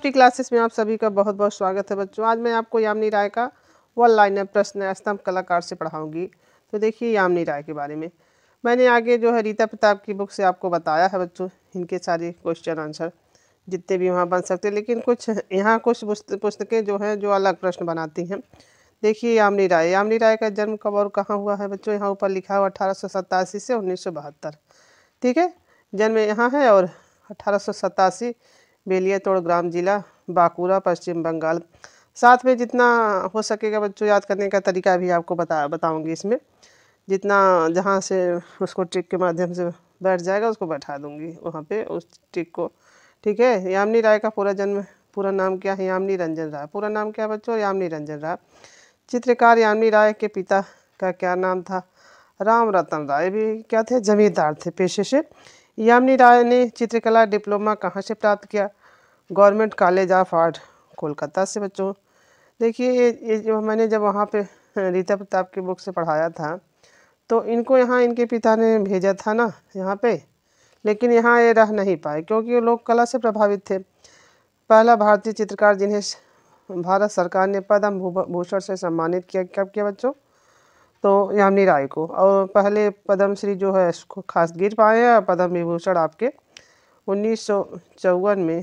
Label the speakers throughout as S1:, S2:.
S1: free classes में आप सभी का बहुत बहुत स्वागत है बच्चों आज मैं आपको यामिनी राय का वन लाइनर प्रश्न स्तंभ कलाकार से पढ़ाऊंगी तो देखिए यामिनी राय के बारे में मैंने आगे जो है रीता प्रताप की बुक से आपको बताया है बच्चों इनके सारे क्वेश्चन आंसर जितने भी वहाँ बन सकते हैं लेकिन कुछ यहाँ कुछ पुस्तकें जो हैं जो अलग प्रश्न बनाती हैं देखिए यामिनी राय यामिनी राय का जन्म कब और कहाँ हुआ है बच्चों यहाँ ऊपर लिखा हुआ अठारह से उन्नीस ठीक है जन्म यहाँ है और अठारह बेलियातोड़ ग्राम जिला बाकुरा पश्चिम बंगाल साथ में जितना हो सकेगा बच्चों याद करने का तरीका भी आपको बता बताऊँगी इसमें जितना जहाँ से उसको ट्रिक के माध्यम से बैठ जाएगा उसको बैठा दूँगी वहाँ पर उस ट्रिक को ठीक है यामनी राय का पूरा जन्म पूरा नाम क्या है यामनी रंजन राय पूरा नाम क्या है बच्चों यामनी रंजन राय चित्रकार यामनी राय के पिता का क्या नाम था राम रतन राय भी क्या थे जमींदार थे पेशे से यामिनी राय ने चित्रकला डिप्लोमा कहाँ से प्राप्त किया government college of art Kolkata से बच्चों देखिए ये ये जो मैंने जब वहाँ पे हाँ, रीता प्रताप की बुक से पढ़ाया था तो इनको यहाँ इनके पिता ने भेजा था ना यहाँ पे लेकिन यहाँ ये रह नहीं पाए क्योंकि ये लोग कला से प्रभावित थे पहला भारतीय चित्रकार जिन्हें भारत सरकार ने पद्म भूषण से सम्मानित किया कब किया बच्चों तो यामिनी राय को और पहले पद्मश्री जो है इसको खास गिर पाए हैं पद्म विभूषण आपके उन्नीस में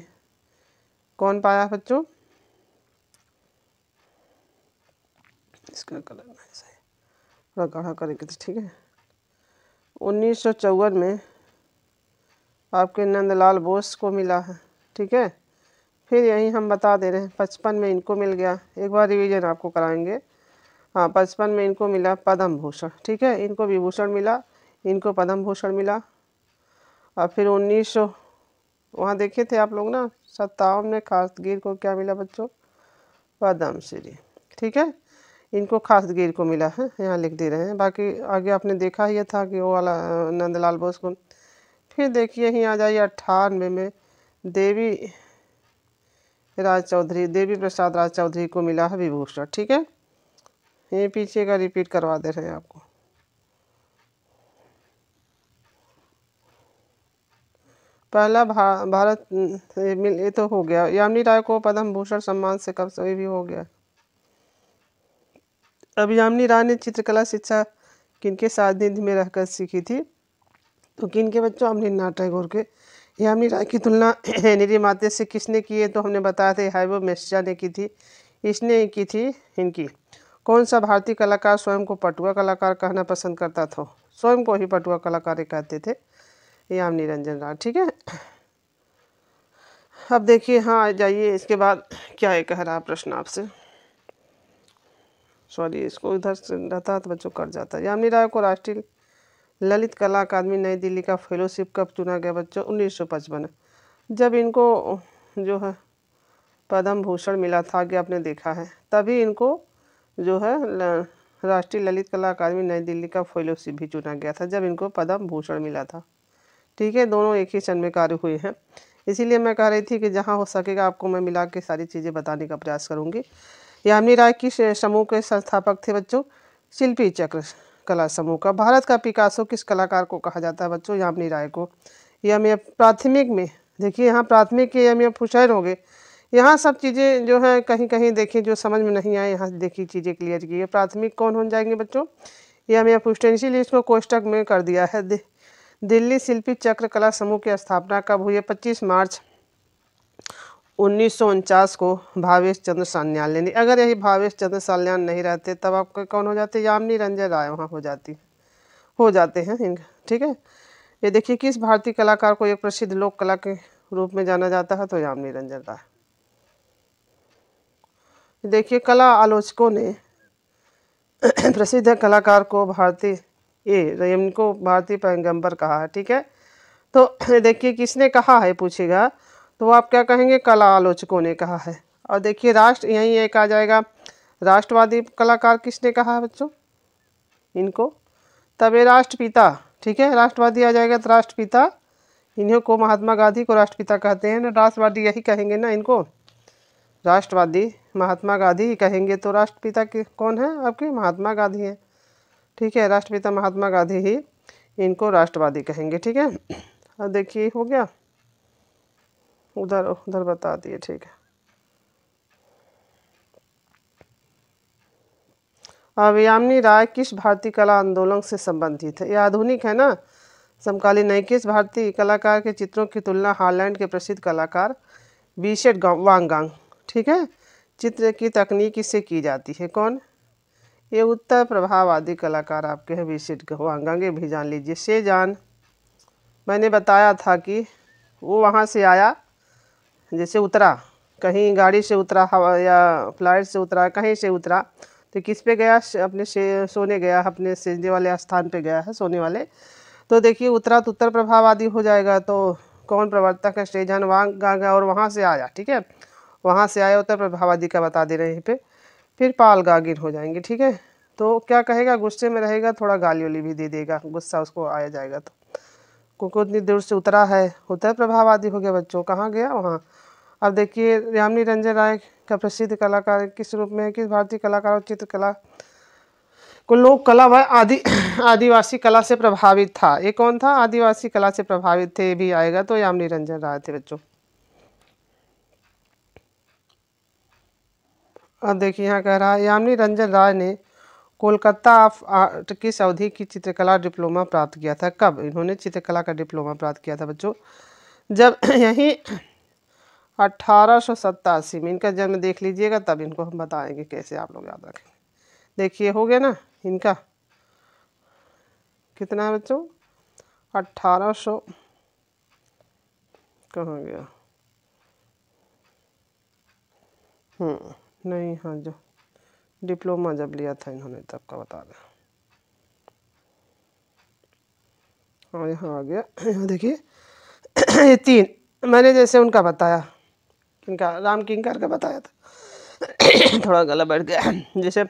S1: कौन पाया बच्चों इसका कलर नहीं सही थोड़ा गाढ़ा करेंगे तो ठीक है उन्नीस में आपके नंदलाल बोस को मिला है ठीक है फिर यही हम बता दे रहे हैं पचपन में इनको मिल गया एक बार रिवीजन आपको कराएंगे हाँ पचपन में इनको मिला पद्म भूषण ठीक है इनको विभूषण मिला इनको पद्म भूषण मिला और फिर उन्नीस सौ वहाँ देखे थे आप लोग ना सत्तावन में खासगीर को क्या मिला बच्चों पद्म श्री ठीक है इनको खासगीर को मिला है हाँ, यहाँ लिख दे रहे हैं बाकी आगे आपने देखा ही था कि वो वाला नंदलाल बोस को फिर देखिए ही आ जाइए अट्ठानवे में देवी राज चौधरी देवी प्रसाद राज चौधरी को मिला है विभूषण ठीक है ये पीछे का रिपीट करवा दे रहे हैं आपको पहला भा, भारत ये तो हो गया यामिनी राय को पद्म भूषण सम्मान से कब से भी हो गया अब यामिनी राय ने चित्रकला शिक्षा किनके दिन में रहकर सीखी थी तो किनके बच्चों अमनी नाथ टैगोर के यामिनी राय की तुलना निरी माते से किसने की है तो हमने बताया था हाइबो मेस्जा ने की थी इसने की थी इनकी कौन सा भारतीय कलाकार स्वयं को पटुआ कलाकार कहना पसंद करता था स्वयं को ही पटुआ कलाकार कहते थे याम निरंजन राय ठीक है अब देखिए हाँ जाइए इसके बाद क्या है कह रहा प्रश्न आपसे सॉरी इसको इधर से रहता तो बच्चों कर जाता है यामिनी राय को राष्ट्रीय ललित कला अकादमी नई दिल्ली का फेलोशिप कब चुना गया बच्चों उन्नीस सौ पचपन जब इनको जो है पद्म भूषण मिला था कि आपने देखा है तभी इनको जो है राष्ट्रीय ललित कला अकादमी नई दिल्ली का फेलोशिप भी चुना गया था जब इनको पद्म भूषण मिला था ठीक है दोनों एक ही क्षण में कार्य हुए हैं इसीलिए मैं कह रही थी कि जहाँ हो सकेगा आपको मैं मिला के सारी चीज़ें बताने का प्रयास करूँगी यामिनी राय की समूह के संस्थापक थे बच्चों शिल्पी चक्र कला समूह का भारत का पिकासो किस कलाकार को कहा जाता है बच्चों यामिनी राय को यम प्राथमिक में देखिए यहाँ प्राथमिक के यम मैं हो गए यहाँ सब चीज़ें जो है कहीं कहीं देखें जो समझ में नहीं आए यहाँ देखिए चीज़ें क्लियर की है प्राथमिक कौन हो जाएंगे बच्चों ये हमें इसीलिए इसको कोष्टक में कर दिया है दिल्ली शिल्पी चक्र कला समूह की स्थापना कब हुई है पच्चीस मार्च उन्नीस को भावेश चंद्र सान्याल ने अगर यही भावेश चंद्र सान्याल नहीं रहते तब आपके कौन हो जाते यामनी रंजन राय वहाँ हो जाती हो जाते हैं ठीक है ये देखिए किस भारतीय कलाकार को एक प्रसिद्ध लोक कला के रूप में जाना जाता है तो यामनी रंजन राय देखिए कला आलोचकों ने प्रसिद्ध कलाकार को भारतीय ये इनको भारतीय पैगंबर कहा है ठीक है तो देखिए किसने कहा है पूछेगा तो आप क्या कहेंगे कला आलोचकों ने कहा है और देखिए राष्ट्र यहीं एक आ जाएगा राष्ट्रवादी कलाकार किसने कहा है बच्चों इनको तब ये राष्ट्रपिता ठीक है राष्ट्रवादी आ जाएगा तो राष्ट्रपिता इन्हों को महात्मा गांधी को राष्ट्रपिता कहते हैं ना राष्ट्रवादी यही कहेंगे ना इनको राष्ट्रवादी महात्मा गांधी ही कहेंगे तो राष्ट्रपिता के कौन है आपके महात्मा गांधी हैं ठीक है राष्ट्रपिता महात्मा गांधी ही इनको राष्ट्रवादी कहेंगे ठीक है अब देखिए हो गया उधर उधर बता दिए ठीक है अब यामिनी राय किस भारतीय कला आंदोलन से संबंधित है यह आधुनिक है ना समकालीन है किस भारतीय कलाकार के चित्रों की तुलना हॉलैंड के प्रसिद्ध कलाकार बीशेट वांगांग ठीक है चित्र की तकनीक इससे की जाती है कौन ये उत्तर प्रभाववादी कलाकार आपके हैं विशिट वांगांगे भी जान लीजिए से जान मैंने बताया था कि वो वहाँ से आया जैसे उतरा कहीं गाड़ी से उतरा हवा या फ्लाइट से उतरा कहीं से उतरा तो किस पे गया अपने से सोने गया अपने सेजने वाले स्थान पे गया है सोने वाले तो देखिए उतरा तो उत्तर प्रभाव आदि हो जाएगा तो कौन प्रवर्तक है सेजन वहाँ गांगा और वहाँ से आया ठीक है वहाँ से आए उत्तर प्रभावादी का बता दे रहे हैं यहीं पर फिर पाल गागिर हो जाएंगे ठीक है तो क्या कहेगा गुस्से में रहेगा थोड़ा गाली वाली भी दे देगा गुस्सा उसको आया जाएगा तो क्योंकि उतनी दूर से उतरा है उत्तर प्रभाववादी हो गया बच्चों कहाँ गया वहाँ अब देखिए रामनी रंजन राय का प्रसिद्ध कलाकार किस रूप में है किस भारतीय कलाकार और चित्रकला को लोक कला व आदि आदिवासी कला से प्रभावित था ये कौन था आदिवासी कला से प्रभावित थे भी आएगा तो यामनी रंजन राय थे बच्चों और देखिए यहाँ कह रहा है यामिनी रंजन राय ने कोलकाता ऑफ आर्ट किस अवधि की चित्रकला डिप्लोमा प्राप्त किया था कब इन्होंने चित्रकला का डिप्लोमा प्राप्त किया था बच्चों जब यहीं अट्ठारह में इनका जन्म देख लीजिएगा तब इनको हम बताएंगे कैसे आप लोग याद रखेंगे देखिए हो गया ना इनका कितना है बच्चों अट्ठारह सौ कहाँ गया हम्म नहीं हाँ जो डिप्लोमा जब लिया था इन्होंने तब का बता दें हाँ यहाँ आ गया यहाँ देखिए ये तीन मैंने जैसे उनका बताया किनका राम किंकर का बताया था थोड़ा गला बढ़ गया जैसे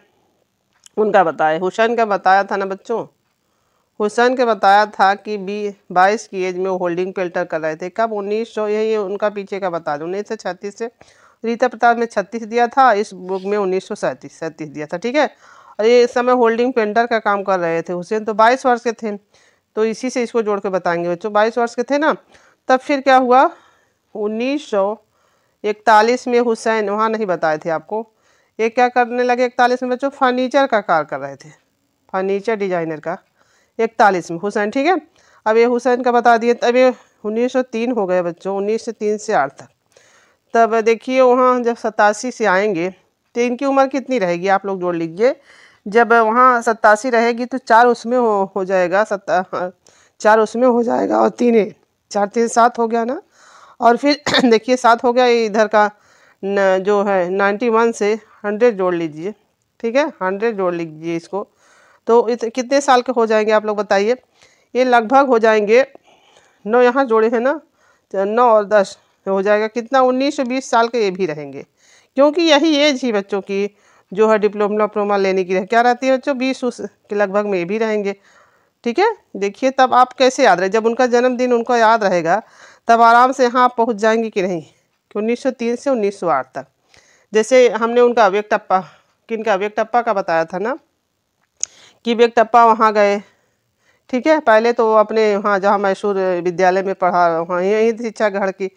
S1: उनका बताया हुसैन का बताया था ना बच्चों हुसैन के बताया था कि बी बाईस की एज में वो होल्डिंग पेल्टर कर रहे थे कब उन्नीस सौ यही उनका पीछे का बता दें उन्नीस सौ छत्तीस से रीता प्रताप ने छत्तीस दिया था इस बुक में उन्नीस सौ सैंतीस सैंतीस दिया था ठीक है और ये इस समय होल्डिंग पेंटर का काम कर रहे थे हुसैन तो बाईस वर्ष के थे तो इसी से इसको जोड़ के बताएंगे बच्चों बाईस वर्ष के थे ना तब फिर क्या हुआ उन्नीस सौ इकतालीस में हुसैन वहाँ नहीं बताए थे आपको ये क्या करने लगे इकतालीस में बच्चों फर्नीचर का कार कर रहे थे फर्नीचर डिजाइनर का इकतालीस में हुसैन ठीक है अब ये हुसैन का बता दिए अब ये उन्नीस सौ तीन हो गए बच्चों उन्नीस सौ तीन से आठ तक तब देखिए वहाँ जब सतासी से आएंगे तो इनकी उम्र कितनी रहेगी आप लोग जोड़ लीजिए जब वहाँ सतासी रहेगी तो चार उसमें हो, हो जाएगा सत्ता हाँ, चार उसमें हो जाएगा और तीन चार तीन सात हो गया ना और फिर देखिए सात हो गया इधर का न, जो है नाइन्टी वन से हंड्रेड जोड़ लीजिए ठीक है हंड्रेड जोड़ लीजिए इसको तो इत, कितने साल के हो जाएंगे आप लोग बताइए ये लगभग हो जाएंगे नौ यहाँ जोड़े हैं ना तो नौ और दस तो हो जाएगा कितना उन्नीस सौ बीस साल के ये भी रहेंगे क्योंकि यही एज ही बच्चों की जो है डिप्लोमा डिप्लोमा लेने की रह, क्या रहती है बच्चों बीस उस के लगभग में ये भी रहेंगे ठीक है देखिए तब आप कैसे याद रहे जब उनका जन्मदिन उनको याद रहेगा तब आराम से यहाँ आप पहुँच जाएंगे कि नहीं कि तीन से आठ तक जैसे हमने उनका अवेक टप्पा किन का अवेक टप्पा का बताया था ना कि अवेक टप्पा वहाँ गए ठीक है पहले तो अपने वहाँ जहाँ मैसूर विद्यालय में पढ़ा वहाँ यहीं शिक्षा घर की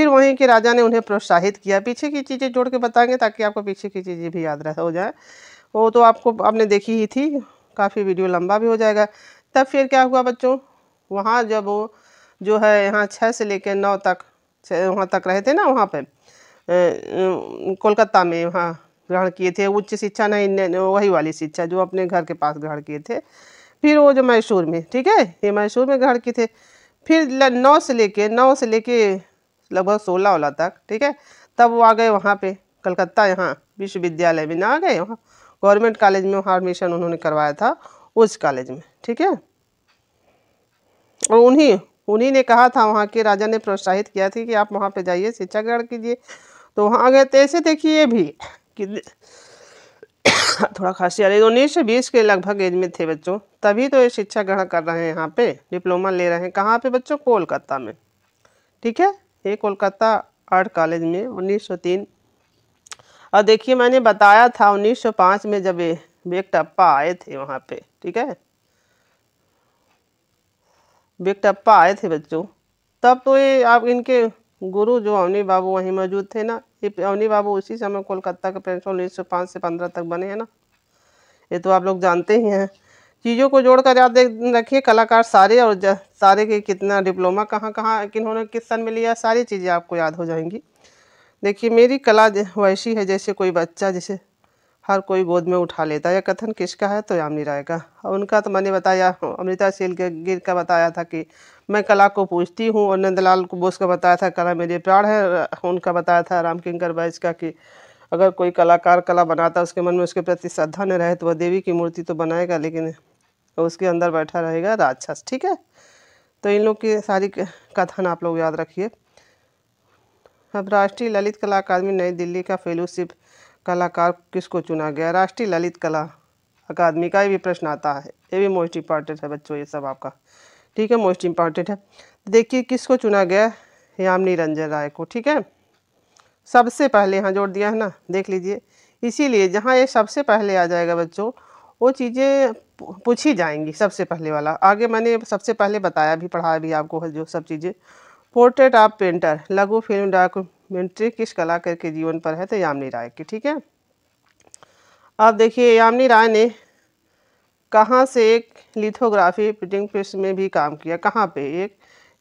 S1: फिर वहीं के राजा ने उन्हें प्रोत्साहित किया पीछे की चीज़ें जोड़ के बताएंगे ताकि आपको पीछे की चीज़ें भी याद रह हो जाए वो तो आपको आपने देखी ही थी काफ़ी वीडियो लंबा भी हो जाएगा तब फिर क्या हुआ बच्चों वहाँ जब वो जो है यहाँ छः से लेकर नौ तक वहाँ तक रहे थे ना वहाँ पर कोलकाता में वहाँ ग्रहण किए थे उच्च शिक्षा नहीं वही वाली शिक्षा जो अपने घर के पास ग्रहण किए थे फिर वो जो मैसूर में ठीक है ये मैसूर में ग्रहण किए थे फिर नौ से लेके नौ से लेके लगभग सोलह वोलह तक ठीक है तब वो आ गए वहाँ पे कलकत्ता यहाँ विश्वविद्यालय में ना आ गए वहाँ गवर्नमेंट कॉलेज में वहाँ एडमिशन उन्होंने करवाया था उस कॉलेज में ठीक है और उन्हीं उन्हीं ने कहा था वहाँ के राजा ने प्रोत्साहित किया था कि आप वहाँ पर जाइए शिक्षा ग्रहण कीजिए तो वहाँ आ गए तो ऐसे देखिए भी कि थोड़ा खासी आ रही उन्नीस सौ बीस के लगभग एज में थे बच्चों तभी तो ये शिक्षा ग्रहण कर रहे हैं यहाँ पे डिप्लोमा ले रहे हैं कहाँ पे बच्चों कोलकाता में ठीक है ये कोलकाता आर्ट कॉलेज में 1903 और देखिए मैंने बताया था 1905 में जब ये बेग टप्पा आए थे वहाँ पे ठीक है बेग टप्पा आए थे बच्चों तब तो ये आप इनके गुरु जो अवनी बाबू वहीं मौजूद थे ना ये अवनी बाबू उसी समय कोलकाता के प्रिंसिपल उन्नीस सौ से पंद्रह तक बने हैं ना ये तो आप लोग जानते ही हैं चीज़ों को जोड़ कर याद रखिए कलाकार सारे और सारे के कितना डिप्लोमा कहाँ कहाँ किन्होंने किस सन में लिया सारी चीज़ें आपको याद हो जाएंगी देखिए मेरी कला वैसी है जैसे कोई बच्चा जिसे हर कोई गोद में उठा लेता है कथन किसका है तो यामिनी राय का और उनका तो मैंने बताया अमृता सील गिर का बताया था कि मैं कला को पूछती हूँ और नंदलाल को बोस का बताया था कला मेरे प्राण है उनका बताया था राम किंकर बैज का कि अगर कोई कलाकार कला बनाता उसके मन में उसके प्रति श्रद्धा न रहे तो वह देवी की मूर्ति तो बनाएगा लेकिन और उसके अंदर बैठा रहेगा राक्षस ठीक है तो इन लोग की सारी कथन आप लोग याद रखिए अब राष्ट्रीय ललित कला अकादमी नई दिल्ली का फेलोशिप कलाकार किसको चुना गया राष्ट्रीय ललित कला अकादमी का ये भी प्रश्न आता है ये भी मोस्ट इम्पॉर्टेंट है बच्चों ये सब आपका ठीक है मोस्ट इम्पॉर्टेंट है देखिए किसको चुना गया यामनी रंजन राय को ठीक है सबसे पहले यहाँ जोड़ दिया है ना देख लीजिए इसीलिए जहाँ ये सबसे पहले आ जाएगा बच्चों वो चीज़ें पूछी जाएंगी सबसे पहले वाला आगे मैंने सबसे पहले बताया भी पढ़ाया भी आपको जो सब चीज़ें पोर्ट्रेट ऑफ पेंटर लघु फिल्म डॉक्यूमेंट्री किस कलाकार के जीवन पर है तो यामिनी राय की ठीक है अब देखिए यामिनी राय ने कहाँ से एक लिथोग्राफी प्रिंटिंग प्रेस में भी काम किया कहाँ पे एक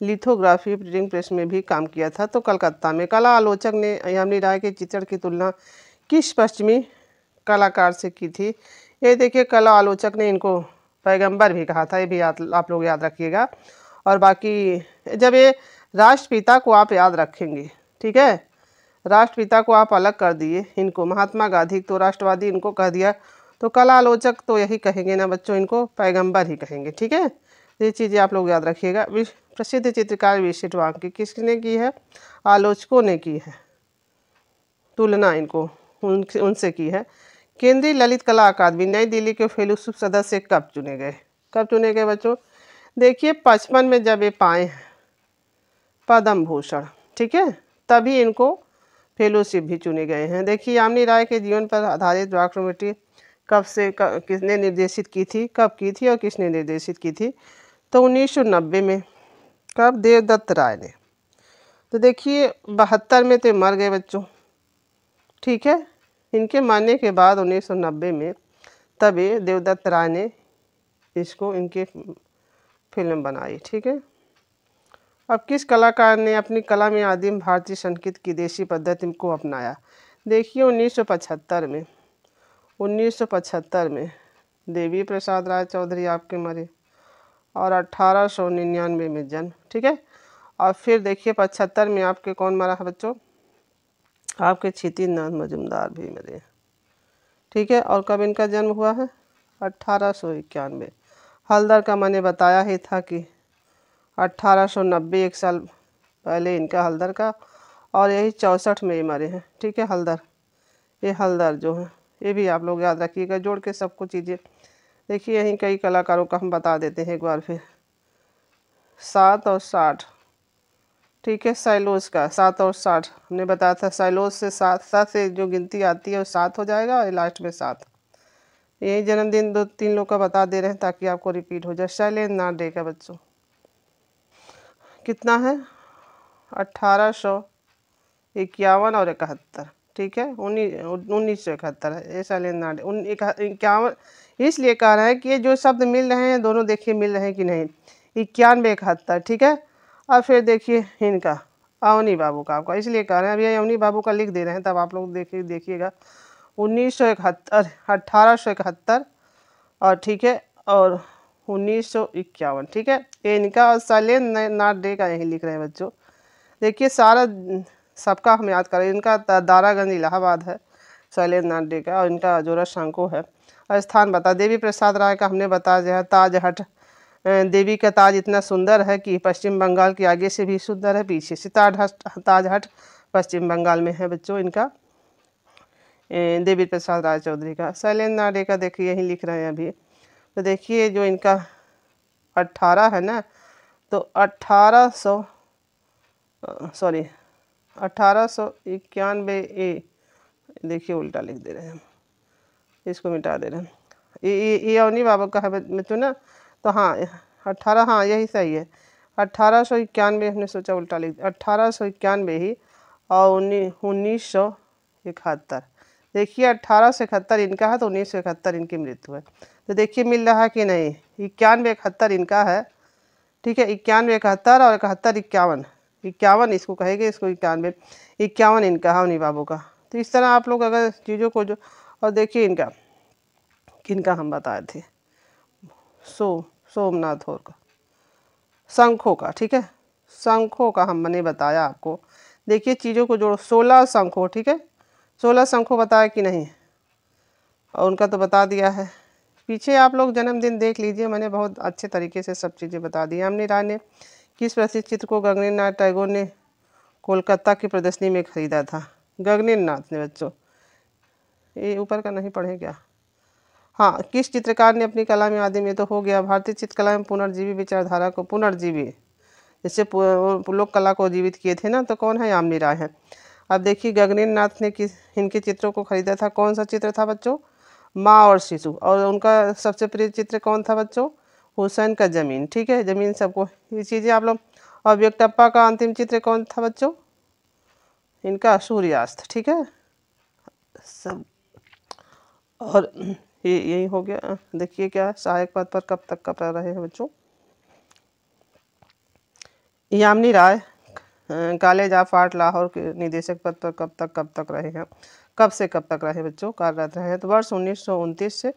S1: लिथोग्राफी प्रिंटिंग प्रेस में भी काम किया था तो कलकत्ता में कला आलोचक ने यामिनी राय के चित्र की तुलना किस पश्चिमी कलाकार से की थी ये देखिए कला आलोचक ने इनको पैगंबर भी कहा था ये भी आप लोग याद रखिएगा और बाकी जब ये राष्ट्रपिता को आप याद रखेंगे ठीक है राष्ट्रपिता को आप अलग कर दिए इनको महात्मा गांधी तो राष्ट्रवादी इनको कह दिया तो कला आलोचक तो यही कहेंगे ना बच्चों इनको पैगंबर ही कहेंगे ठीक है ये चीज़ें आप लोग याद रखिएगा प्रसिद्ध चित्रकार विशिष्ट की किसने की है आलोचकों ने की है तुलना इनको उन उनसे की है केंद्रीय ललित कला अकादमी नई दिल्ली के फेलोशिप सदस्य कब चुने गए कब चुने गए बच्चों देखिए पचपन में जब ये पाए पद्म भूषण ठीक है तभी इनको फेलोशिप भी चुने गए हैं देखिए यामिनी राय के जीवन पर आधारित डॉक्यूमेंट्री कब से कब किसने निर्देशित की थी कब की थी और किसने निर्देशित की थी तो 1990 में कब देवदत्त राय ने तो देखिए बहत्तर में तो मर गए बच्चों ठीक है इनके मानने के बाद 1990 में तभी देवदत्त राय ने इसको इनके फिल्म बनाई ठीक है अब किस कलाकार ने अपनी कला में आदिम भारतीय संगीत की देसी पद्धति को अपनाया देखिए 1975 में 1975 में देवी प्रसाद राय चौधरी आपके मरे और 1899 में जन्म ठीक है और फिर देखिए पचहत्तर में आपके कौन मरा है बच्चों आपके क्षितिनाथ मजुमदार भी मरे ठीक है और कब इनका जन्म हुआ है अट्ठारह सौ इक्यानवे हलदर का मैंने बताया ही था कि अट्ठारह सौ नब्बे एक साल पहले इनका हलदर का और यही चौंसठ में ये मरे हैं ठीक है हलदर ये हलदर जो है ये भी आप लोग याद रखिएगा जोड़ के सबको चीज़ें देखिए यहीं कई कलाकारों का हम बता देते हैं एक बार फिर सात और साठ ठीक है साइलोज का सात और साठ हमने बताया था साइलोज से सात सात से जो गिनती आती है वो सात हो जाएगा और लास्ट में सात यही जन्मदिन दो तीन लोग का बता दे रहे हैं ताकि आपको रिपीट हो जाए शैलेंद्रनाथ डे का बच्चों कितना है अट्ठारह सौ इक्यावन और इकहत्तर ठीक है उन्नीस उन्नीस सौ इकहत्तर है ये शैलेंद्रनाथ डे इक्यावन इसलिए कह रहे हैं कि ये जो शब्द मिल रहे हैं दोनों देखिए मिल रहे हैं कि नहीं इक्यानवे इकहत्तर ठीक है और फिर देखिए इनका अवनी बाबू का आपका इसलिए कह रहे हैं अभी अवनी बाबू का लिख दे रहे हैं तब आप लोग देखिए देखिएगा उन्नीस सौ इकहत्तर अट्ठारह सौ इकहत्तर और ठीक है और उन्नीस सौ इक्यावन ठीक है ये इनका और सले नाट डे का यहीं लिख रहे हैं बच्चों देखिए सारा सबका हम याद करें इनका दारागंज इलाहाबाद है शैलेंद्र नाथ डे का और इनका जोरा शंकु है और स्थान बता देवी प्रसाद राय का हमने बता दिया है ताजहट देवी का ताज इतना सुंदर है कि पश्चिम बंगाल के आगे से भी सुंदर है पीछे से ताज हट पश्चिम बंगाल में है बच्चों इनका देवी प्रसाद राज चौधरी का शैलेंद्र नाडे का देखिए यही लिख रहे हैं अभी तो देखिए जो इनका अट्ठारह है ना तो अट्ठारह सौ सॉरी अट्ठारह सौ इक्यानवे ए देखिए उल्टा लिख दे रहे हैं इसको मिटा दे रहे हैं ये ये अवनी बाबा का है तो ना तो हाँ अट्ठारह हाँ यही सही है अट्ठारह सौ इक्यानवे हमने सोचा उल्टा लिख अट्ठारह सौ इक्यानवे ही और उन्नीस उन्नीस सौ इकहत्तर देखिए अट्ठारह सौ इकहत्तर इनका है तो उन्नीस सौ इकहत्तर इनकी मृत्यु है तो देखिए मिल रहा है कि नहीं इक्यानवे इकहत्तर इनका है ठीक है इक्यानवे इकहत्तर और इकहत्तर इक्यावन इक्यावन इसको कहेंगे इसको इक्यानवे इक्यावन इनका है उन्हीं बाबू का तो इस तरह आप लोग अगर चीज़ों को जो और देखिए इनका किनका हम बताए थे सोम सोमनाथ और का शंखों का ठीक है शंखों का हमने बताया आपको देखिए चीज़ों को जोड़ो सोलह शंखों ठीक है सोलह शंखों बताया कि नहीं और उनका तो बता दिया है पीछे आप लोग जन्मदिन देख लीजिए मैंने बहुत अच्छे तरीके से सब चीज़ें बता दी हमने राय ने किस प्रसिद्ध चित्र को गगनी नाथ टैगोर ने कोलकाता की प्रदर्शनी में खरीदा था गगनी नाथ ने बच्चों ये ऊपर का नहीं पढ़े क्या हाँ किस चित्रकार ने अपनी कला में आदि में तो हो गया भारतीय चित्रकला में पुनर्जीवी विचारधारा को पुनर्जीवी जैसे लोक कला को जीवित किए थे ना तो कौन है यामनी राय है अब देखिए गगनेन्द्र नाथ ने किस इनके चित्रों को खरीदा था कौन सा चित्र था बच्चों माँ और शिशु और उनका सबसे प्रिय चित्र कौन था बच्चों हुसैन का ज़मीन ठीक है ज़मीन सबको ये चीज़ें आप लोग और व्यक्टप्पा का अंतिम चित्र कौन था बच्चों इनका सूर्यास्त ठीक है सब और ये यही हो गया देखिए क्या सहायक पद पर कब तक कब रहे हैं बच्चों Yamini Roy college of art Lahore के निदेशक पद पर कब तक कब तक रहे हैं कब से कब तक रहे बच्चों कार्यरत रहे हैं तो वर्ष उन्नीस से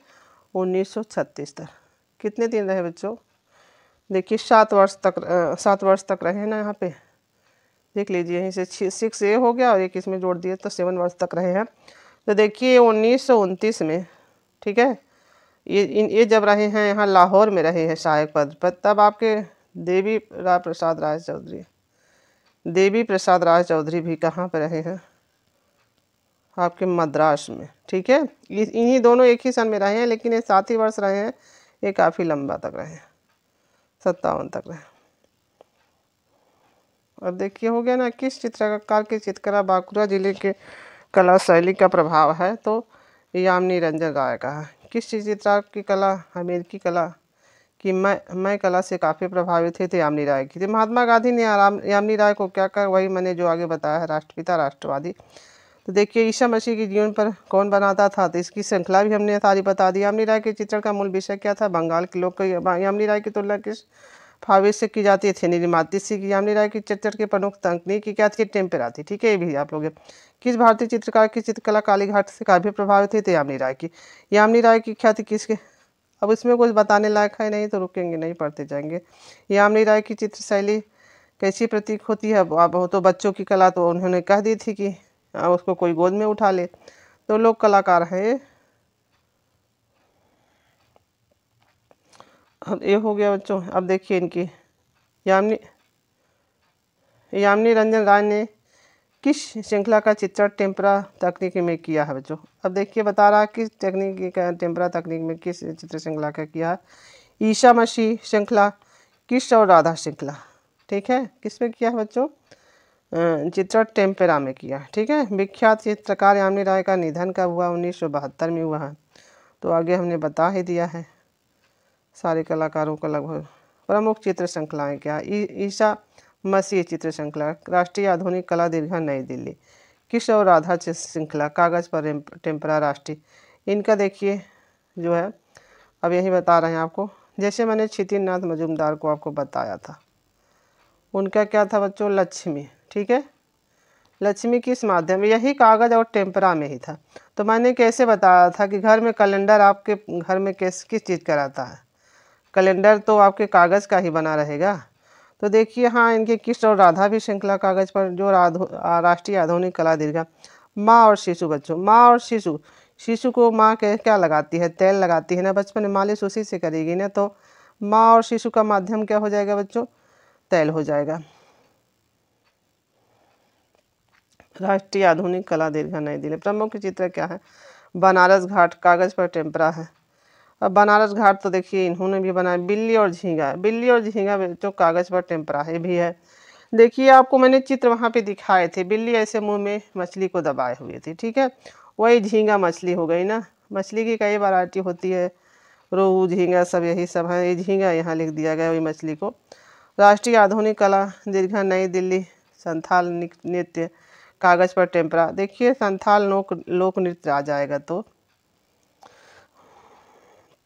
S1: उन्नीस तक कितने दिन रहे बच्चों देखिए सात वर्ष तक सात वर्ष तक रहे ना यहाँ पे देख लीजिए यहीं से सिक्स ए हो गया और एक इसमें जोड़ दिए तो सेवन वर्ष तक रहे हैं तो देखिए उन्नीस में ठीक है ये इन ये जब रहे हैं यहाँ लाहौर में रहे हैं सहायक पद पर तब आपके देवी राय प्रसाद राय चौधरी देवी प्रसाद राय चौधरी भी कहाँ पर रहे हैं आपके मद्रास में ठीक है इन्हीं दोनों एक ही सन में रहे हैं लेकिन ये सात ही वर्ष रहे हैं ये काफ़ी लंबा तक रहे हैं सत्तावन तक रहे अब देखिए हो गया ना किस चित्रकार की चित्रकला बांकुड़ा जिले के कला शैली का प्रभाव है तो ये यामनी रंजन राय का है किस चित्रकार की कला अमेरिकी कला कि मैं मैं कला से काफ़ी प्रभावित थे, थे यामनी राय की थी तो महात्मा गांधी ने यामनी राय को क्या कर वही मैंने जो आगे बताया है राष्ट्रपिता राष्ट्रवादी तो देखिए ईशा मसीह के जीवन पर कौन बनाता था तो इसकी श्रृंखला भी हमने सारी बता दी यामनी राय के चित्रण का मूल विषय क्या था बंगाल के लोग यामनी राय की तुलना किस फावे से की जाती है थेनिली सी की यामनी राय की चित्र के प्रमुख तकनीक की क्या थी टेम्पेराती ठीक है ये भी आप लोग किस भारतीय चित्रकार की चित्रकला कालीघाट से काफ़ी प्रभावित हुई थी यामनी राय की यामनी राय की ख्याति किसके अब इसमें कुछ बताने लायक है नहीं तो रुकेंगे नहीं पढ़ते जाएंगे यामनी राय की चित्र शैली कैसी प्रतीक होती है अब तो बच्चों की कला तो उन्होंने कह दी थी कि उसको कोई गोद में उठा ले तो लोग कलाकार हैं ये हो गया बच्चों अब देखिए इनकी यामनी यामिनी रंजन राय ने किस श्रृंखला का चित्रण टेम्परा तकनीक में किया है बच्चों अब देखिए बता रहा है किस तकनीक का टेम्परा तकनीक में किस चित्र श्रृंखला का किया है ईशा मसी श्रृंखला किस और राधा श्रृंखला ठीक है किस में किया है बच्चों चित्र टेम्परा में किया ठीक है विख्यात चित्रकार यामिनी राय का निधन कब हुआ उन्नीस में हुआ है तो आगे हमने बता ही दिया है सारे कलाकारों का लगभग प्रमुख चित्र श्रृंखलाएँ क्या ईशा मसीह चित्र श्रृंखला राष्ट्रीय आधुनिक कला दीर्घा नई दिल्ली और राधा श्रृंखला कागज़ पर टेम्परा राष्ट्रीय इनका देखिए जो है अब यही बता रहे हैं आपको जैसे मैंने क्षितिन नाथ मजुमदार को आपको बताया था उनका क्या था बच्चों लक्ष्मी ठीक है लक्ष्मी किस माध्यम यही कागज़ और टेम्परा में ही था तो मैंने कैसे बताया था कि घर में कैलेंडर आपके घर में किस किस चीज़ कराता रहता है कैलेंडर तो आपके कागज़ का ही बना रहेगा तो देखिए हाँ इनके किस्त और राधा भी श्रृंखला कागज पर जो राष्ट्रीय आधुनिक कला दीर्घा माँ और शिशु बच्चों माँ और शिशु शिशु को माँ के क्या लगाती है तेल लगाती है ना बचपन में मालिश उसी से करेगी ना तो माँ और शिशु का माध्यम क्या हो जाएगा बच्चों तेल हो जाएगा राष्ट्रीय आधुनिक कला दीर्घा नई दिल्ली प्रमुख चित्र क्या है बनारस घाट कागज़ पर टेम्परा है अब बनारस घाट तो देखिए इन्होंने भी बनाया बिल्ली और झींगा बिल्ली और झींगा जो कागज़ पर है भी है देखिए आपको मैंने चित्र वहाँ पे दिखाए थे बिल्ली ऐसे मुंह में मछली को दबाए हुए थी ठीक है वही झींगा मछली हो गई ना मछली की कई वरायटी होती है रोहू झींगा सब यही सब है ये झींगा यहाँ लिख दिया गया वही मछली को राष्ट्रीय आधुनिक कला दीर्घा नई दिल्ली संथाल नृत्य कागज़ पर टेम्परा देखिए संथाल लोक लोक नृत्य आ जाएगा तो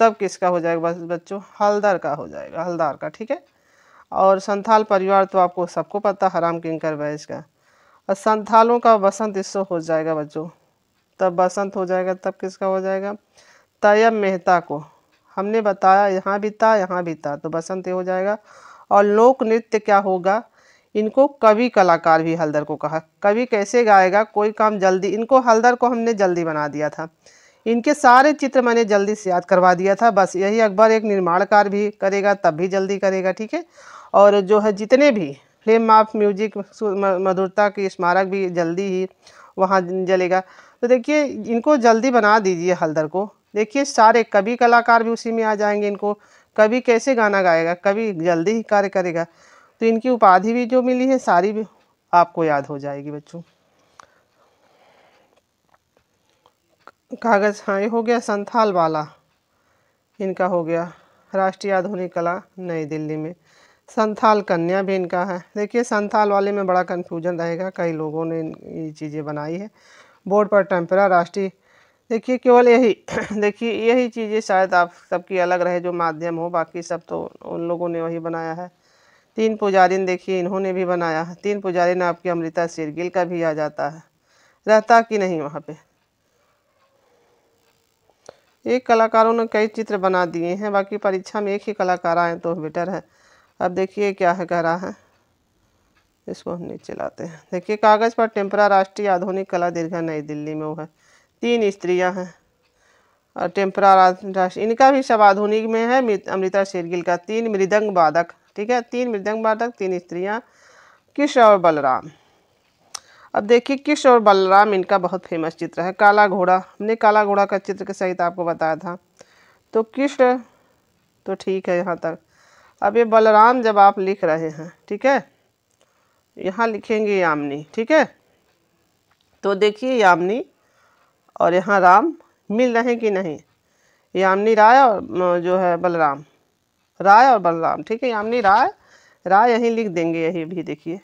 S1: तब किसका हो जाएगा बस बच्चों हलदर का हो जाएगा हलदार का ठीक है और संथाल परिवार तो आपको सबको पता हराम किंकर बैज का और संथालों का बसंत इससे हो जाएगा बच्चों तब बसंत हो जाएगा तब किसका हो जाएगा तयब मेहता को हमने बताया यहाँ भी था यहाँ भी था तो बसंत हो जाएगा और लोक नृत्य क्या होगा इनको कवि कलाकार भी हलदर को कहा कवि कैसे गाएगा कोई काम जल्दी इनको हलदर को हमने जल्दी बना दिया था इनके सारे चित्र मैंने जल्दी से याद करवा दिया था बस यही अकबर एक निर्माण कार्य भी करेगा तब भी जल्दी करेगा ठीक है और जो है जितने भी फिल्म ऑफ म्यूजिक मधुरता की स्मारक भी जल्दी ही वहाँ जलेगा तो देखिए इनको जल्दी बना दीजिए हल्दर को देखिए सारे कवि कलाकार भी उसी में आ जाएंगे इनको कभी कैसे गाना गाएगा कभी जल्दी ही कार्य करेगा तो इनकी उपाधि भी जो मिली है सारी भी आपको याद हो जाएगी बच्चों कागज़ हाँ ये हो गया संथाल वाला इनका हो गया राष्ट्रीय आधुनिक कला नई दिल्ली में संथाल कन्या भी इनका है देखिए संथाल वाले में बड़ा कन्फ्यूजन रहेगा कई लोगों ने ये चीज़ें बनाई है बोर्ड पर टेम्परा राष्ट्रीय देखिए केवल यही देखिए यही चीज़ें शायद आप सबकी अलग रहे जो माध्यम हो बाकी सब तो उन लोगों ने वही बनाया है तीन पुजारिन देखिए इन्होंने भी बनाया है तीन पुजारिन आपकी अमृता शेरगिल का भी आ जाता है रहता कि नहीं वहाँ पे एक कलाकारों ने कई चित्र बना दिए हैं बाकी परीक्षा में एक ही कलाकार आए तो बेटर है अब देखिए क्या है कह रहा है इसको हम नीचे लाते हैं देखिए कागज़ पर टेम्परा राष्ट्रीय आधुनिक कला दीर्घा नई दिल्ली में वो है तीन स्त्रियां हैं और टेम्परा राष्ट्रीय इनका भी सब आधुनिक में है अमृता शेरगिल का तीन मृदंग वादक ठीक है तीन मृदंग वादक तीन स्त्रियाँ किश और बलराम अब देखिए किश और बलराम इनका बहुत फेमस चित्र है काला घोड़ा हमने काला घोड़ा का चित्र के सहित आपको बताया था तो कृष्ण तो ठीक है यहाँ तक अब ये बलराम जब आप लिख रहे हैं ठीक है यहाँ लिखेंगे यामनी ठीक है तो देखिए यामनी और यहाँ राम मिल रहे कि नहीं यामनी राय और जो है बलराम राय और बलराम ठीक है यामनी राय राय यहीं लिख देंगे यही भी देखिए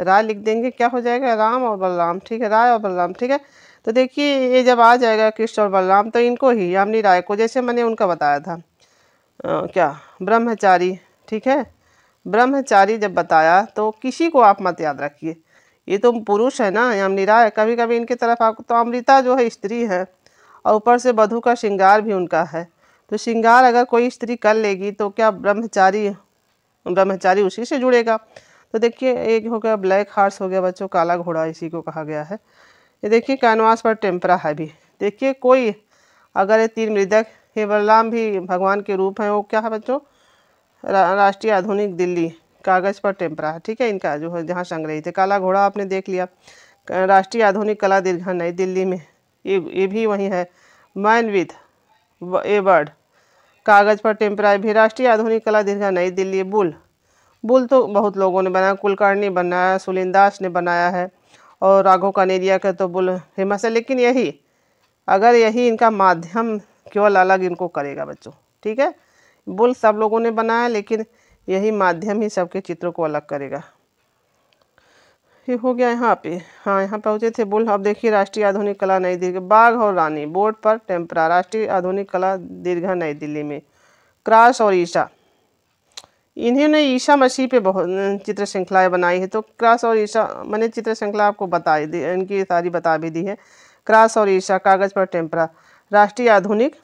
S1: राय लिख देंगे क्या हो जाएगा राम और बलराम ठीक है राय और बलराम ठीक है तो देखिए ये जब आ जाएगा कृष्ण और बलराम तो इनको ही यामनी राय को जैसे मैंने उनका बताया था आ, क्या ब्रह्मचारी ठीक है ब्रह्मचारी जब बताया तो किसी को आप मत याद रखिए ये तो पुरुष है ना यामनी राय कभी कभी इनके तरफ आपको तो अमृता जो है स्त्री है और ऊपर से वधु का श्रृंगार भी उनका है तो श्रृंगार अगर कोई स्त्री कर लेगी तो क्या ब्रह्मचारी ब्रह्मचारी उसी से जुड़ेगा तो देखिए एक हो गया ब्लैक हार्स हो गया बच्चों काला घोड़ा इसी को कहा गया है ये देखिए कैनवास पर टेम्परा है भी देखिए कोई अगर ये तीन मृदक हे बलराम भी भगवान के रूप हैं वो क्या है बच्चों रा, राष्ट्रीय आधुनिक दिल्ली कागज़ पर टेम्परा है ठीक है इनका जो है जहाँ संग्रहित है काला घोड़ा आपने देख लिया राष्ट्रीय आधुनिक कला दीर्घा नई दिल्ली में ये ये भी वहीं है मैन विथ ए बर्ड कागज़ पर टेम्परा भी राष्ट्रीय आधुनिक कला दीर्घा नई दिल्ली बुल बुल तो बहुत लोगों ने बनाया कुलकर्णी बनाया सुलिन दास ने बनाया है और राघो कनेरिया का तो बुल फेमस है लेकिन यही अगर यही इनका माध्यम केवल अलग इनको करेगा बच्चों ठीक है बुल सब लोगों ने बनाया लेकिन यही माध्यम ही सबके चित्रों को अलग करेगा ये हो गया यहाँ पे हाँ यहाँ पहुँचे थे बुल अब देखिए राष्ट्रीय आधुनिक कला नई दिल्ली बाघ और रानी बोर्ड पर टेम्परा राष्ट्रीय आधुनिक कला दीर्घा नई दिल्ली में क्रास और ईशा इन्होंने ईशा मसीह पे बहुत चित्र श्रृंखलाएँ बनाई है तो क्रास और ईशा मैंने चित्र श्रृंखला आपको बताई दी इनकी सारी बता भी दी है क्रास और ईशा कागज़ पर टेम्परा राष्ट्रीय आधुनिक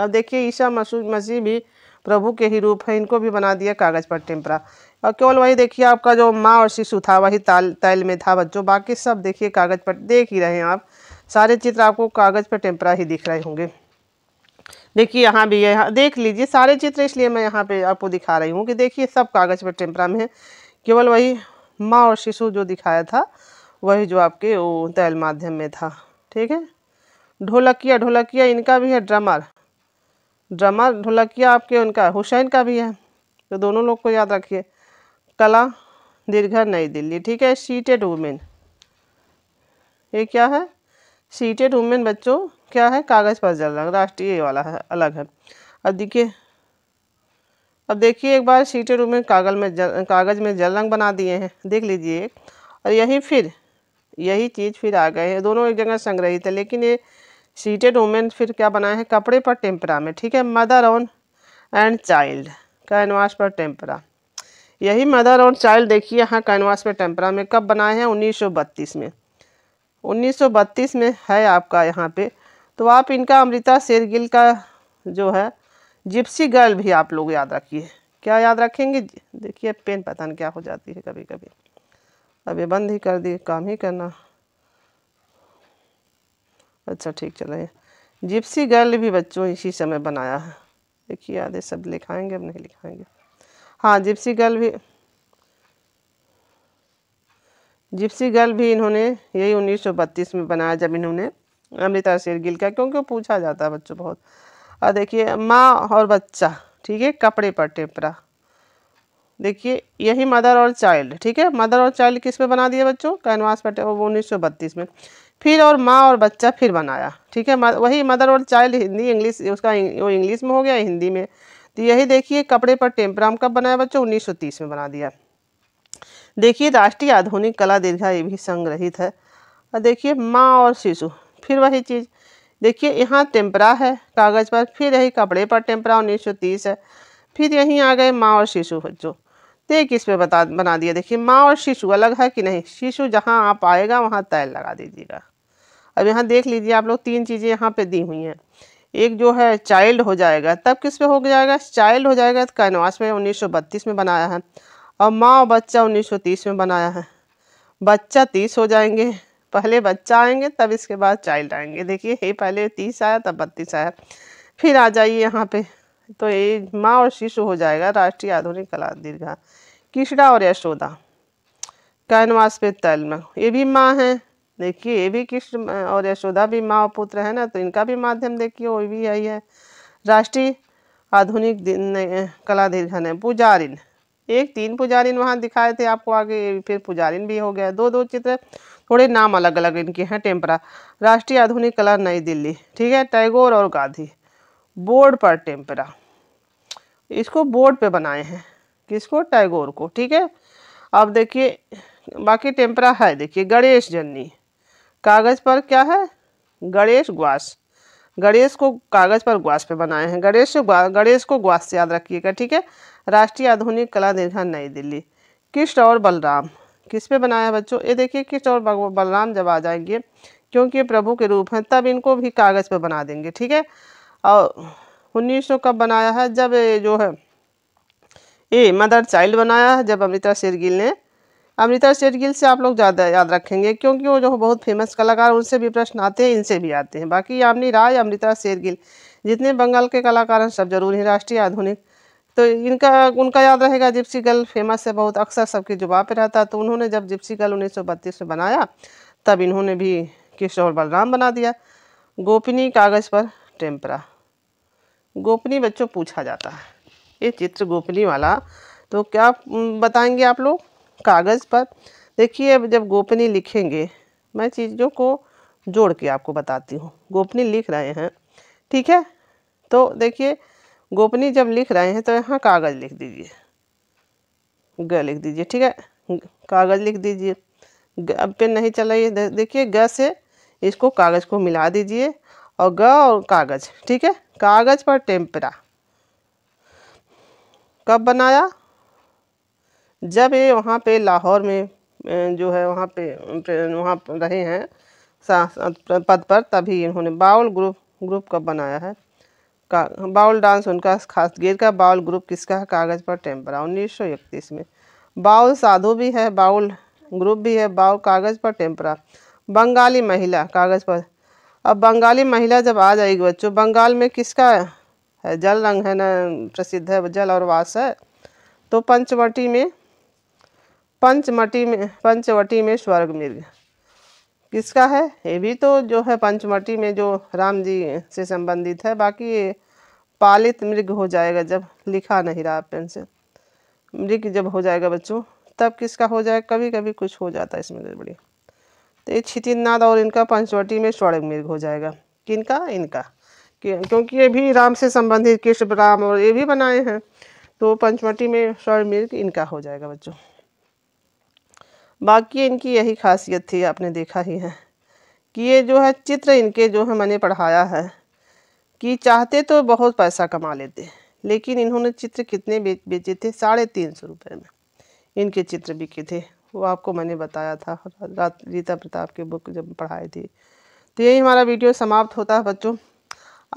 S1: अब देखिए ईशा मसीह भी प्रभु के ही रूप है इनको भी बना दिया कागज़ पर टेम्परा और केवल वही देखिए आपका जो माँ और शिशु था वही ताल तैल में था बच्चों बाकी सब देखिए कागज़ पर देख ही रहे हैं आप सारे चित्र आपको कागज़ पर टेम्परा ही दिख रहे होंगे देखिए यहाँ भी है यहाँ देख लीजिए सारे चित्र इसलिए मैं यहाँ पे आपको दिखा रही हूँ कि देखिए सब कागज़ पर टेम्परा में है केवल वही माँ और शिशु जो दिखाया था वही जो आपके वो तैल माध्यम में था ठीक है ढोलकिया ढोलकिया इनका भी है ड्रमर ड्रमर ढोलकिया आपके उनका हुसैन का भी है तो दोनों लोग को याद रखिए कला दीर्घर नई दिल्ली ठीक है सीटेड वुमेन ये क्या है सीटेड वुमेन बच्चों क्या है कागज़ पर जल रंग राष्ट्रीय वाला है अलग है अब देखिए अब देखिए एक बार सीटे रूम में कागज में जल कागज़ में जल रंग बना दिए हैं देख लीजिए एक और यही फिर यही चीज़ फिर आ गए हैं दोनों एक जगह संग्रहित है लेकिन ये सीटेड वुमेन फिर क्या बनाए हैं कपड़े पर टेम्परा में ठीक है mother on and child canvas पर टेम्परा यही मदर ऑन चाइल्ड देखिए यहाँ कैनवास पर टेम्परा में कब बनाए हैं 1932 में 1932 में है आपका यहाँ पे तो आप इनका अमृता शेरगिल का जो है जिप्सी गर्ल भी आप लोग याद रखिए क्या याद रखेंगे देखिए पेन पता नहीं क्या हो जाती है कभी कभी अब ये बंद ही कर दिए काम ही करना अच्छा ठीक चले जिप्सी गर्ल भी बच्चों इसी समय बनाया है देखिए आधे सब लिखाएंगे अब नहीं लिखाएंगे हाँ जिप्सी गर्ल भी जिप्सी गर्ल भी इन्होंने यही 1932 में बनाया जब इन्होंने अमृता शेरगिल का क्योंकि पूछा जाता है बच्चों बहुत और देखिए माँ और बच्चा ठीक है कपड़े पर टेपरा देखिए यही मदर और चाइल्ड ठीक है मदर और चाइल्ड किस पे बना दिया बच्चों कैनवास पर उन्नीस में फिर और माँ और बच्चा फिर बनाया ठीक है वही मदर और चाइल्ड हिंदी इंग्लिश उसका वो इंग्लिश में हो गया हिंदी में तो यही देखिए कपड़े पर टेम्पराम कब बनाया बच्चों 1930 में बना दिया देखिए राष्ट्रीय आधुनिक कला दीर्घा ये भी संग्रहित है और देखिए माँ और शिशु फिर वही चीज़ देखिए यहाँ टेम्परा है कागज़ पर फिर यही कपड़े पर टेम्परा उन्नीस सौ तीस है फिर यहीं आ गए माँ और शिशु बच्चों तो एक पर बता बना दिया देखिए माँ और शिशु अलग है कि नहीं शिशु जहाँ आप आएगा वहाँ तैल लगा दीजिएगा अब यहाँ देख लीजिए आप लोग तीन चीज़ें यहाँ पर दी हुई हैं एक जो है चाइल्ड हो जाएगा तब किस पे हो जाएगा चाइल्ड हो जाएगा तो कैनवास में 1932 में बनाया है और माँ और बच्चा 1930 में बनाया है बच्चा 30 हो जाएंगे पहले बच्चा आएंगे तब इसके बाद चाइल्ड आएंगे देखिए हे पहले तीस आया तब बत्तीस आया फिर आ जाइए यहाँ पे तो ये माँ और शिशु हो जाएगा राष्ट्रीय आधुनिक कला दीर्घा किशड़ा और यशोदा कैनवास पे में ये भी माँ है देखिए ये भी कृष्ण और यशोदा भी माँ और पुत्र है ना तो इनका भी माध्यम देखिए वो भी यही है राष्ट्रीय आधुनिक कला दीर्घन है पुजारिन एक तीन पुजारिन वहाँ दिखाए थे आपको आगे फिर पुजारिन भी हो गया दो दो चित्र थोड़े नाम अलग अलग इनके हैं टेम्परा राष्ट्रीय आधुनिक कला नई दिल्ली ठीक है टैगोर और गांधी बोर्ड पर टेम्परा इसको बोर्ड पे बनाए हैं किसको टैगोर को ठीक है अब देखिए बाकी टेम्परा है देखिए गणेश जन्नी कागज़ पर क्या है गणेश ग्वास गणेश को कागज़ पर ग्वास पे बनाए हैं गणेश गणेश को ग्वास से याद रखिएगा ठीक है राष्ट्रीय आधुनिक कला निर्धन नई दिल्ली कृष्ण और बलराम किस पे बनाया बच्चों ये देखिए कि और बलराम जब आ जाएंगे क्योंकि ये प्रभु के रूप हैं तब इनको भी कागज़ पे बना देंगे ठीक है और उन्नीस सौ कब बनाया है जब ये जो है ये मदर चाइल्ड बनाया है जब अमृता शेरगिल ने अमृता शेरगिल से आप लोग ज़्यादा याद रखेंगे क्योंकि वो जो बहुत फेमस कलाकार उनसे भी प्रश्न आते हैं इनसे भी आते हैं बाकी यामिनी राय अमृता शेरगिल जितने बंगाल के कलाकार हैं सब जरूर हैं राष्ट्रीय आधुनिक तो इनका उनका याद रहेगा जिप्सी गर्ल फेमस है बहुत अक्सर सबकी जुबा पे रहता तो उन्होंने जब जिप्सी गर्ल उन्नीस में बनाया तब इन्होंने भी किशोर बलराम बना दिया गोपनी कागज़ पर टेम्परा गोपनी बच्चों पूछा जाता है ये चित्र गोपनी वाला तो क्या बताएंगे आप लोग कागज़ पर देखिए अब जब गोपनी लिखेंगे मैं चीज़ों को जोड़ के आपको बताती हूँ गोपनी लिख रहे हैं ठीक है तो देखिए गोपनीय जब लिख रहे हैं तो यहाँ कागज़ लिख दीजिए ग लिख दीजिए ठीक है कागज़ लिख दीजिए अब पे नहीं चलाइए देखिए ग से इसको कागज़ को मिला दीजिए और ग और कागज़ ठीक है कागज़ पर टेम्परा कब बनाया जब ये वहाँ पे लाहौर में जो है वहाँ पे वहाँ रहे हैं पद पर तभी इन्होंने बाउल ग्रुप ग्रुप कब बनाया है का बाउल डांस उनका खास गिर का बाउल ग्रुप किसका है कागज़ पर टेम्परा उन्नीस सौ इकतीस में बाउल साधु भी है बाउल ग्रुप भी है बाउल कागज़ पर टेम्परा बंगाली महिला कागज़ पर अब बंगाली महिला जब आ जाएगी बच्चों बंगाल में किसका है जल रंग है ना प्रसिद्ध है जल और वास है तो पंचवटी में पंचमटी में पंचवटी में स्वर्ग मिर्ग किसका है ये भी तो जो है पंचवटी में जो राम जी से संबंधित है बाकी ये पालित मृग हो जाएगा जब लिखा नहीं रहा पेन से मृग जब हो जाएगा बच्चों तब किसका हो जाएगा कभी कभी कुछ हो जाता है इसमें गड़बड़ी तो ये क्षितिनाद और इनका पंचवटी में स्वर्ग मृग हो जाएगा किनका इनका क्योंकि ये भी राम से संबंधित कृष्ण राम और ये भी बनाए हैं तो पंचवटी में स्वर्ग मृग इनका हो जाएगा बच्चों बाकी इनकी यही खासियत थी आपने देखा ही है कि ये जो है चित्र इनके जो है मैंने पढ़ाया है कि चाहते तो बहुत पैसा कमा लेते लेकिन इन्होंने चित्र कितने बेच बेचे थे साढ़े तीन सौ रुपये में इनके चित्र बिके थे वो आपको मैंने बताया था रात रीता प्रताप की बुक जब पढ़ाई थी तो यही हमारा वीडियो समाप्त होता है बच्चों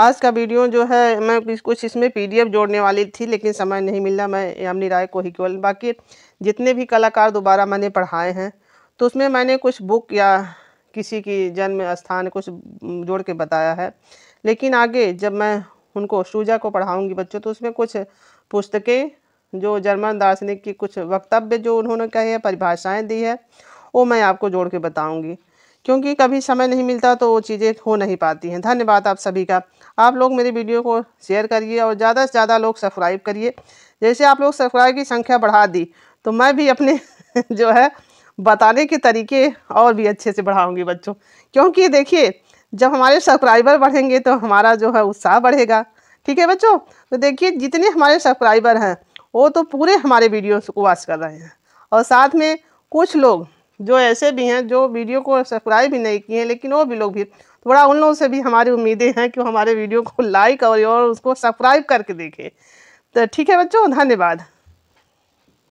S1: आज का वीडियो जो है मैं कुछ इसमें पीडीएफ जोड़ने वाली थी लेकिन समय नहीं मिला मैं यामनी राय को ही केवल बाकी जितने भी कलाकार दोबारा मैंने पढ़ाए हैं तो उसमें मैंने कुछ बुक या किसी की जन्म स्थान कुछ जोड़ के बताया है लेकिन आगे जब मैं उनको सूजा को पढ़ाऊँगी बच्चों तो उसमें कुछ पुस्तकें जो जर्मन दार्शनिक की कुछ वक्तव्य जो उन्होंने कहे परिभाषाएँ दी है वो मैं आपको जोड़ के बताऊँगी क्योंकि कभी समय नहीं मिलता तो वो चीज़ें हो नहीं पाती हैं धन्यवाद आप सभी का आप लोग मेरे वीडियो को शेयर करिए और ज़्यादा से ज़्यादा लोग सब्सक्राइब करिए जैसे आप लोग सब्सक्राइब की संख्या बढ़ा दी तो मैं भी अपने जो है बताने के तरीके और भी अच्छे से बढ़ाऊँगी बच्चों क्योंकि देखिए जब हमारे सब्सक्राइबर बढ़ेंगे तो हमारा जो है उत्साह बढ़ेगा ठीक है बच्चों तो देखिए जितने हमारे सब्सक्राइबर हैं वो तो पूरे हमारे वीडियोस को वॉच कर रहे हैं और साथ में कुछ लोग जो ऐसे भी हैं जो वीडियो को सब्सक्राइब भी नहीं किए हैं लेकिन वो भी लोग भी थोड़ा उन लोगों से भी हमारी उम्मीदें हैं कि हमारे वीडियो को लाइक और, और उसको सब्सक्राइब करके देखें तो ठीक है बच्चों धन्यवाद